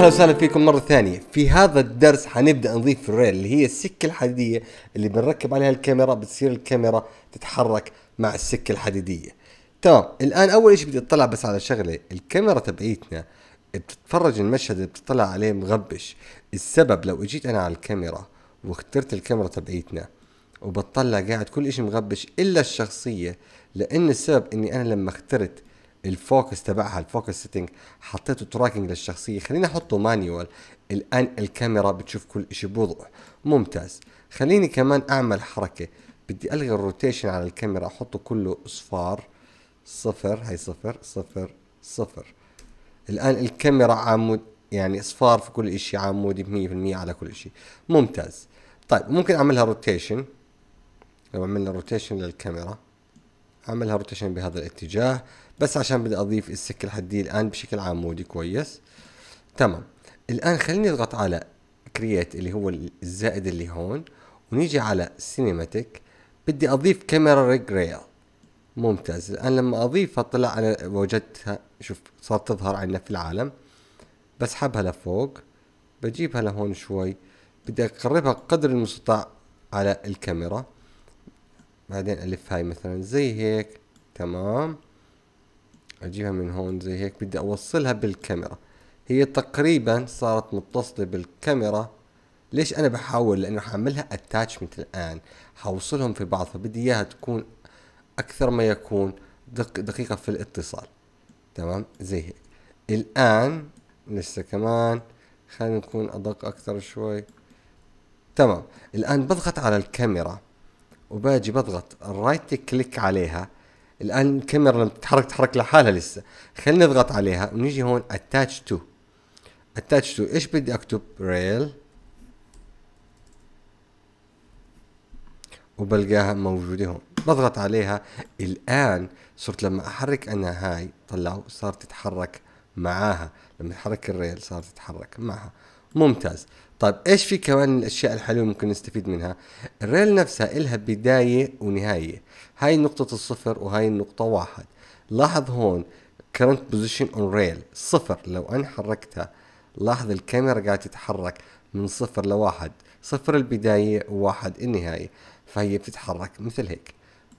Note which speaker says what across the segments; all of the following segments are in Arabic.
Speaker 1: اهلا وسهلا فيكم مره ثانيه في هذا الدرس حنبدا نضيف الريل اللي هي السكه الحديديه اللي بنركب عليها الكاميرا بتصير الكاميرا تتحرك مع السكه الحديديه تمام الان اول شيء بدي اطلع بس على شغله الكاميرا تبعيتنا بتتفرج المشهد اللي بتطلع عليه مغبش السبب لو اجيت انا على الكاميرا واخترت الكاميرا تبعيتنا وبتطلع قاعد كل اشي مغبش الا الشخصيه لان السبب اني انا لما اخترت الفوكس تبعها الفوكس سيتنج حطيته تراكنج للشخصيه خليني احطه مانيوال الان الكاميرا بتشوف كل شيء بوضوح ممتاز خليني كمان اعمل حركه بدي الغي الروتيشن على الكاميرا احطه كله اصفار صفر هي صفر صفر صفر الان الكاميرا عمود يعني اصفار في كل شيء عمودي 100% على كل شيء ممتاز طيب ممكن اعملها روتيشن لو عملنا روتيشن للكاميرا اعملها روتيشن بهذا الاتجاه بس عشان بدي اضيف السكه الحديه الان بشكل عمودي كويس تمام الان خليني اضغط على كرييت اللي هو الزائد اللي هون ونيجي على سينيماتيك بدي اضيف كاميرا ريج ريل ممتاز الان لما اضيفها طلع انا وجدتها شوف صارت تظهر عندنا في العالم بسحبها لفوق بجيبها لهون شوي بدي اقربها قدر المستطاع على الكاميرا بعدين الف هاي مثلا زي هيك تمام اجيبها من هون زي هيك بدي اوصلها بالكاميرا هي تقريبا صارت متصلة بالكاميرا ليش انا بحاول لانه حعملها اتاتشمنت الان حوصلهم في بعض فبدي اياها تكون اكثر ما يكون دق دقيقة في الاتصال تمام زي هيك الان لسه كمان خلينا نكون ادق اكثر شوي تمام الان بضغط على الكاميرا وباجي بضغط الرايت كليك عليها الان الكاميرا لم تتحرك تحرك لحالها لسه خلينا نضغط عليها ونيجي هون اتاتش تو اتاتش تو ايش بدي اكتب ريل وبلقاها موجوده هون بضغط عليها الان صرت لما احرك انا هاي طلعوا صارت تتحرك معاها لما تحرك الريل صارت تتحرك معها ممتاز طيب ايش في كمان من الاشياء الحلوه ممكن نستفيد منها الريل نفسها إلها بدايه ونهايه هاي نقطه الصفر وهاي النقطه واحد لاحظ هون كرنت بوزيشن اون ريل صفر لو انا حركتها لاحظ الكاميرا قاعده تتحرك من صفر لواحد صفر البدايه وواحد النهايه فهي بتتحرك مثل هيك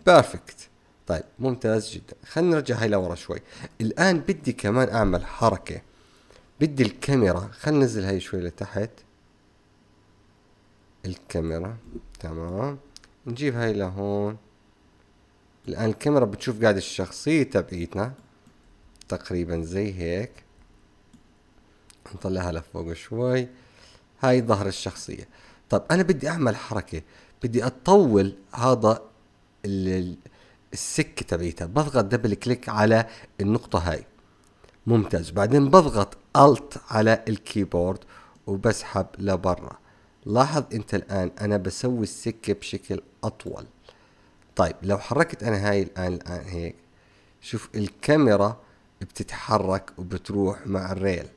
Speaker 1: بيرفكت طيب ممتاز جدا خلينا نرجع هاي لورا شوي الان بدي كمان اعمل حركه بدي الكاميرا خلينا ننزل هاي شوي لتحت الكاميرا تمام نجيب هاي لهون الآن الكاميرا بتشوف قاعد الشخصية تبعيتنا تقريبا زي هيك نطلعها لفوق شوي هاي ظهر الشخصية طب أنا بدي أعمل حركة بدي أطول هذا السكة تبعيتها بضغط دبل كليك على النقطة هاي ممتاز بعدين بضغط الت على الكيبورد وبسحب لبرا لاحظ انت الان انا بسوي السكة بشكل اطول طيب لو حركت انا هاي الان الان هيك شوف الكاميرا بتتحرك وبتروح مع الريل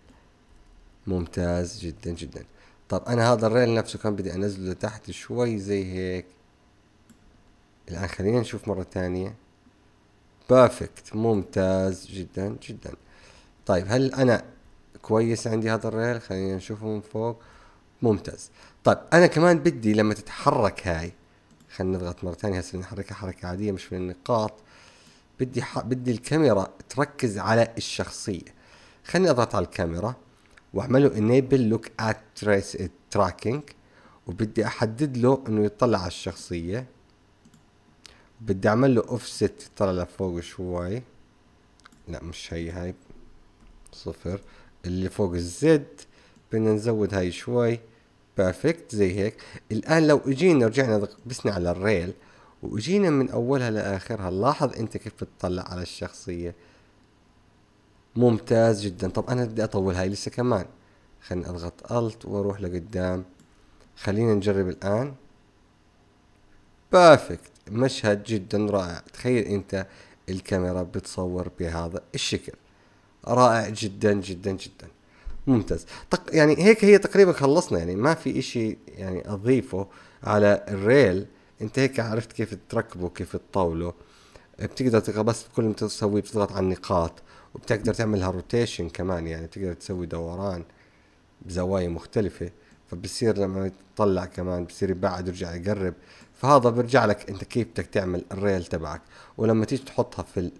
Speaker 1: ممتاز جدا جدا طب انا هذا الريل نفسه كان بدي انزله لتحت شوي زي هيك الان خلينا نشوف مرة ثانية بافكت ممتاز جدا جدا طيب هل انا كويس عندي هذا الريل خلينا نشوفه من فوق ممتاز طيب انا كمان بدي لما تتحرك هاي خلينا نضغط مره ثانيه هسه نحركها حركه عاديه مش في النقاط بدي بدي الكاميرا تركز على الشخصيه خليني اضغط على الكاميرا واعمله enable look at trace tracking وبدي احدد له انه يطلع على الشخصيه بدي اعمل له اوفست يطلع لفوق شوي لا مش هي هاي صفر اللي فوق الزد بدنا نزود هاي شوي بيرفكت زي هيك الان لو اجينا رجعنا بسنا على الريل واجينا من اولها لاخرها لاحظ انت كيف بتطلع على الشخصيه ممتاز جدا طب انا بدي اطول هاي لسه كمان خليني اضغط الت واروح لقدام خلينا نجرب الان بيرفكت مشهد جدا رائع تخيل انت الكاميرا بتصور بهذا الشكل رائع جدا جدا جدا ممتاز تق... يعني هيك هي تقريبا خلصنا يعني ما في اشي يعني اضيفه على الريل انت هيك عرفت كيف تركبه كيف تطاوله بتقدر بس كل ما تسويه بتضغط على النقاط وبتقدر تعملها روتيشن كمان يعني بتقدر تسوي دوران بزوايا مختلفة فبصير لما تطلع كمان بصير يبعد ويرجع يقرب فهذا بيرجع لك انت كيف بدك تعمل الريل تبعك ولما تيجي تحطها في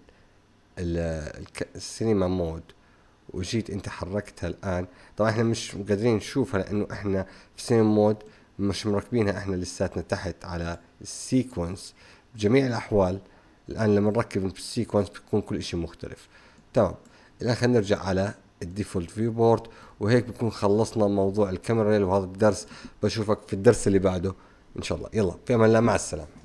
Speaker 1: السينما مود وجيت انت حركتها الان طبعا احنا مش قادرين نشوفها لانه احنا في سينما مود مش مركبينها احنا لساتنا تحت على السيكونس بجميع الاحوال الان لما نركب في السيكونس بيكون كل شيء مختلف تمام طيب، الان خلينا نرجع على الديفولت فيو بورد وهيك بكون خلصنا موضوع الكاميرا وهذا الدرس بشوفك في الدرس اللي بعده ان شاء الله يلا في امان الله مع السلامه